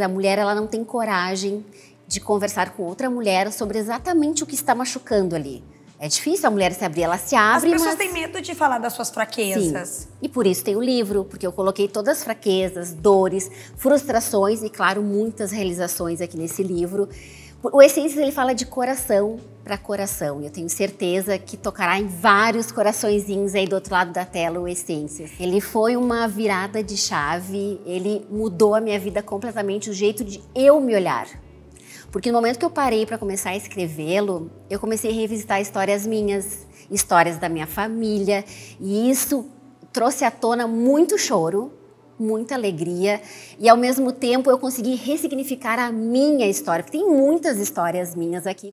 A mulher ela não tem coragem de conversar com outra mulher sobre exatamente o que está machucando ali. É difícil a mulher se abrir, ela se abre. As pessoas mas... têm medo de falar das suas fraquezas. Sim. E por isso tem o livro, porque eu coloquei todas as fraquezas, dores, frustrações e, claro, muitas realizações aqui nesse livro. O Essências ele fala de coração para coração. Eu tenho certeza que tocará em vários coraçõezinhos aí do outro lado da tela o Essências. Ele foi uma virada de chave, ele mudou a minha vida completamente, o jeito de eu me olhar. Porque no momento que eu parei para começar a escrevê-lo, eu comecei a revisitar histórias minhas, histórias da minha família, e isso trouxe à tona muito choro, muita alegria e ao mesmo tempo eu consegui ressignificar a minha história, porque tem muitas histórias minhas aqui.